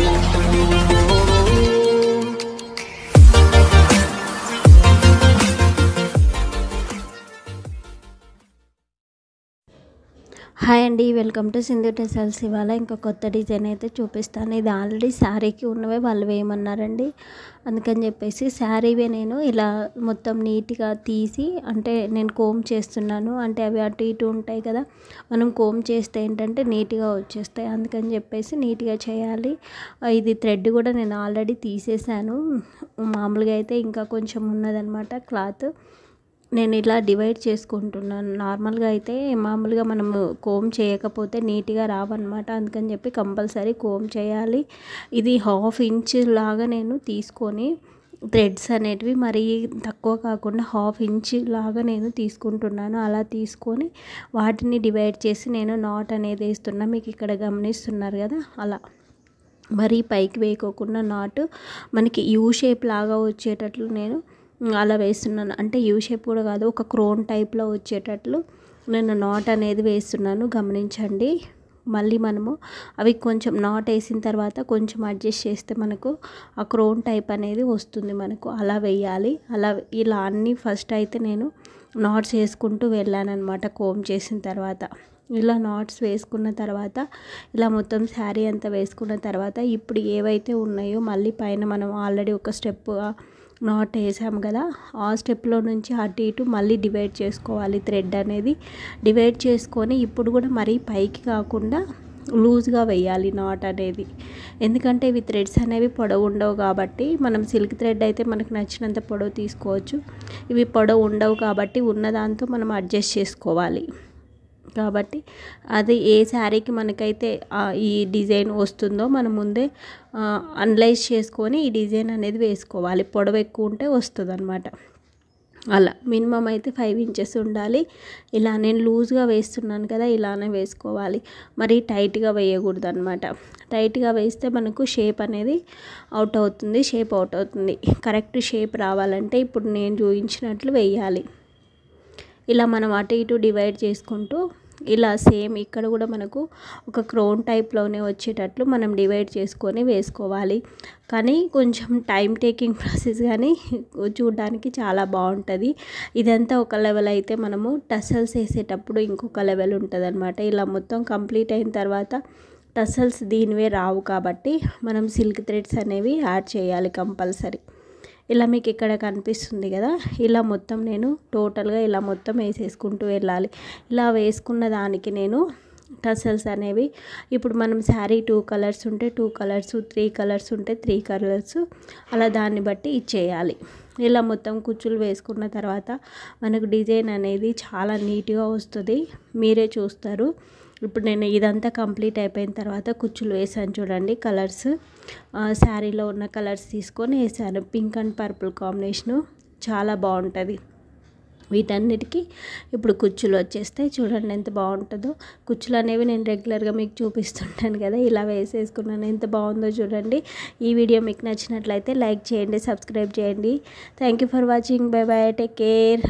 Thank you. Hi అండి welcome to Sindhu tassels ఇవాళ ఇంకా కొత్త డిజైన్ అయితే చూపిస్తాను ఇది ఆల్రెడీ శారీకి ఉన్నవే వాళ్ళు వేయమన్నారండి అందుకని చెప్పేసి శారీవే నేను ఇలా మొత్తం నీట్గా తీసి అంటే నేను కోమ్ చేస్తున్నాను అంటే అవి అటు ఇటు ఉంటాయి కదా మనం కోమ్ చేస్తే ఏంటంటే నీట్గా వచ్చేస్తాయి అందుకని చెప్పేసి నీట్గా చేయాలి ఇది థ్రెడ్ కూడా నేను ఆల్రెడీ తీసేసాను మామూలుగా అయితే ఇంకా కొంచెం ఉన్నదనమాట క్లాత్ నేను ఇలా డివైడ్ చేసుకుంటున్నాను నార్మల్గా అయితే మామూలుగా మనము కోమ్ చేయకపోతే నీట్గా రావన్నమాట అందుకని చెప్పి కంపల్సరీ కోమ్ చేయాలి ఇది హాఫ్ ఇంచ్ లాగా నేను తీసుకొని థ్రెడ్స్ అనేటివి మరీ తక్కువ కాకుండా హాఫ్ ఇంచ్ లాగా నేను తీసుకుంటున్నాను అలా తీసుకొని వాటిని డివైడ్ చేసి నేను నాట్ అనేది వేస్తున్నా మీకు ఇక్కడ గమనిస్తున్నారు కదా అలా మరీ పైకి వేయకోకుండా నాటు మనకి యూ షేప్ లాగా వచ్చేటట్లు నేను అలా వేస్తున్నాను అంటే యూ షేప్ కూడా కాదు ఒక క్రోన్ టైప్లో వచ్చేటట్లు నేను నాట్ అనేది వేస్తున్నాను గమనించండి మళ్ళీ మనము అవి కొంచెం నాట్ వేసిన తర్వాత కొంచెం అడ్జస్ట్ చేస్తే మనకు ఆ క్రోన్ టైప్ అనేది వస్తుంది మనకు అలా వేయాలి అలా ఇలా అన్నీ ఫస్ట్ అయితే నేను నాట్స్ వేసుకుంటూ వెళ్ళానమాట కోమ్ చేసిన తర్వాత ఇలా నాట్స్ వేసుకున్న తర్వాత ఇలా మొత్తం శారీ అంతా వేసుకున్న తర్వాత ఇప్పుడు ఏవైతే ఉన్నాయో మళ్ళీ పైన మనం ఆల్రెడీ ఒక స్టెప్ నాట్ వేసాము కదా ఆ స్టెప్లో నుంచి అటు ఇటు మళ్ళీ డివైడ్ చేసుకోవాలి థ్రెడ్ అనేది డివైడ్ చేసుకొని ఇప్పుడు కూడా మరీ పైకి కాకుండా లూజ్గా వేయాలి నాట్ అనేది ఎందుకంటే ఇవి థ్రెడ్స్ అనేవి పొడవు ఉండవు కాబట్టి మనం సిల్క్ థ్రెడ్ అయితే మనకు నచ్చినంత పొడవు తీసుకోవచ్చు ఇవి పొడవు ఉండవు కాబట్టి ఉన్నదాంతో మనం అడ్జస్ట్ చేసుకోవాలి కాబట్టి అది ఏ శారీకి మనకైతే ఈ డిజైన్ వస్తుందో మనం ముందే అనలైజ్ చేసుకొని ఈ డిజైన్ అనేది వేసుకోవాలి పొడవు ఎక్కువ ఉంటే వస్తుంది అనమాట అలా మినిమం అయితే ఫైవ్ ఇంచెస్ ఉండాలి ఇలా నేను లూజ్గా వేస్తున్నాను కదా ఇలానే వేసుకోవాలి మరి టైట్గా వేయకూడదు అనమాట టైట్గా వేస్తే మనకు షేప్ అనేది అవుట్ అవుతుంది షేప్ అవుట్ అవుతుంది కరెక్ట్ షేప్ రావాలంటే ఇప్పుడు నేను చూపించినట్లు వేయాలి ఇలా మనం అటు ఇటు డివైడ్ చేసుకుంటూ ఇలా సేమ్ ఇక్కడ కూడా మనకు ఒక క్రోన్ టైప్లోనే వచ్చేటట్లు మనం డివైడ్ చేసుకొని వేసుకోవాలి కానీ కొంచెం టైం టేకింగ్ ప్రాసెస్ కానీ చూడడానికి చాలా బాగుంటుంది ఇదంతా ఒక లెవెల్ అయితే మనము టసల్స్ వేసేటప్పుడు ఇంకొక లెవెల్ ఉంటుంది ఇలా మొత్తం కంప్లీట్ అయిన తర్వాత టసల్స్ దీనివే రావు కాబట్టి మనం సిల్క్ థ్రెడ్స్ అనేవి యాడ్ చేయాలి కంపల్సరీ ఇలా మీకు ఇక్కడ కనిపిస్తుంది కదా ఇలా మొత్తం నేను టోటల్గా ఇలా మొత్తం వేసేసుకుంటూ వెళ్ళాలి ఇలా వేసుకున్న దానికి నేను టసల్స్ అనేవి ఇప్పుడు మనం శారీ టూ కలర్స్ ఉంటే టూ కలర్స్ త్రీ కలర్స్ ఉంటే త్రీ కలర్స్ అలా దాన్ని బట్టి ఇచ్చేయాలి ఇలా మొత్తం కుచ్చులు వేసుకున్న తర్వాత మనకు డిజైన్ అనేది చాలా నీట్గా వస్తుంది మీరే చూస్తారు ఇప్పుడు నేను ఇదంతా కంప్లీట్ అయిపోయిన తర్వాత కుచ్చులు వేసాను చూడండి కలర్స్ శారీలో ఉన్న కలర్స్ తీసుకొని వేసాను పింక్ అండ్ పర్పుల్ కాంబినేషను చాలా బాగుంటుంది వీటన్నిటికీ ఇప్పుడు కుచ్చులు వచ్చేస్తాయి చూడండి ఎంత బాగుంటుందో కుచ్చులు అనేవి నేను రెగ్యులర్గా మీకు చూపిస్తుంటాను కదా ఇలా వేసేసుకున్నాను ఎంత బాగుందో చూడండి ఈ వీడియో మీకు నచ్చినట్లయితే లైక్ చేయండి సబ్స్క్రైబ్ చేయండి thank for watching bye bye take care